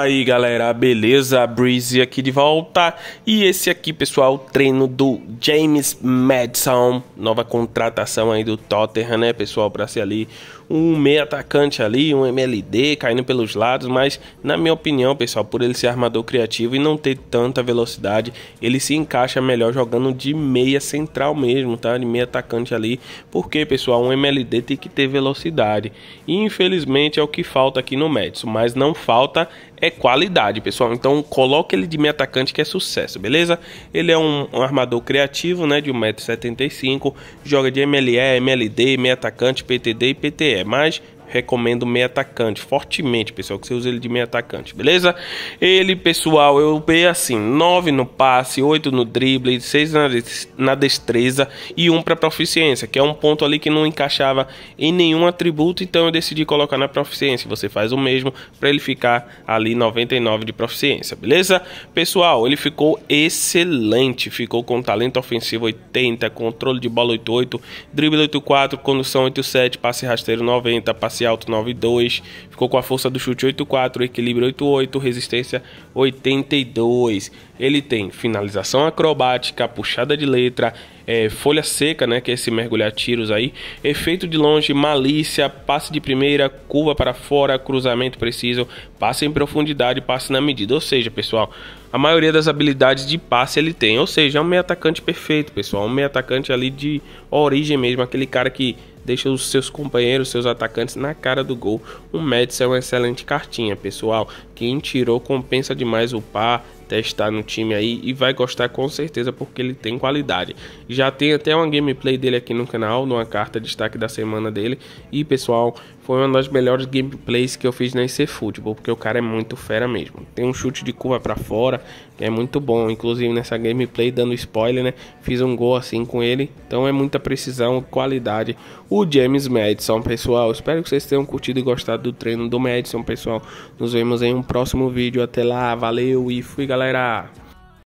aí galera, beleza? Breezy aqui de volta e esse aqui pessoal, treino do James Madison, nova contratação aí do Tottenham né pessoal, para ser ali um meio atacante ali, um MLD caindo pelos lados, mas na minha opinião pessoal, por ele ser armador criativo e não ter tanta velocidade, ele se encaixa melhor jogando de meia central mesmo, tá? De meia atacante ali, porque pessoal, um MLD tem que ter velocidade e infelizmente é o que falta aqui no Madison, mas não falta é qualidade, pessoal. Então coloque ele de meia atacante que é sucesso, beleza? Ele é um, um armador criativo, né, de 1,75m, joga de MLE, MLD, meia atacante, PTD e PTE, mas recomendo meio atacante, fortemente, pessoal, que você use ele de meio atacante, beleza? Ele, pessoal, eu peguei assim, 9 no passe, 8 no drible, 6 na destreza e 1 para proficiência, que é um ponto ali que não encaixava em nenhum atributo, então eu decidi colocar na proficiência. Você faz o mesmo para ele ficar ali 99 de proficiência, beleza? Pessoal, ele ficou excelente, ficou com talento ofensivo 80, controle de bola 88, drible 84, condução 87, passe rasteiro 90, passe passe alto 92, ficou com a força do chute 84, equilíbrio 88, resistência 82. Ele tem finalização acrobática, puxada de letra, é, folha seca, né, que é esse mergulhar tiros aí, efeito de longe, malícia, passe de primeira, curva para fora, cruzamento preciso, passe em profundidade, passe na medida. Ou seja, pessoal, a maioria das habilidades de passe ele tem. Ou seja, é um meio atacante perfeito, pessoal. Um meio atacante ali de origem mesmo, aquele cara que deixa os seus companheiros, seus atacantes na cara do gol. O Médici é uma excelente cartinha, pessoal. Quem tirou compensa demais o par, testar no time aí e vai gostar com certeza porque ele tem qualidade. Já tem até uma gameplay dele aqui no canal, numa carta de destaque da semana dele. E pessoal, foi uma das melhores gameplays que eu fiz na IC Futebol, porque o cara é muito fera mesmo. Tem um chute de curva para fora, é muito bom. Inclusive nessa gameplay, dando spoiler, né? Fiz um gol assim com ele. Então é muita precisão, qualidade. O James Madison, pessoal. Espero que vocês tenham curtido e gostado do treino do Madison, pessoal. Nos vemos em um próximo vídeo. Até lá, valeu e fui, galera galera!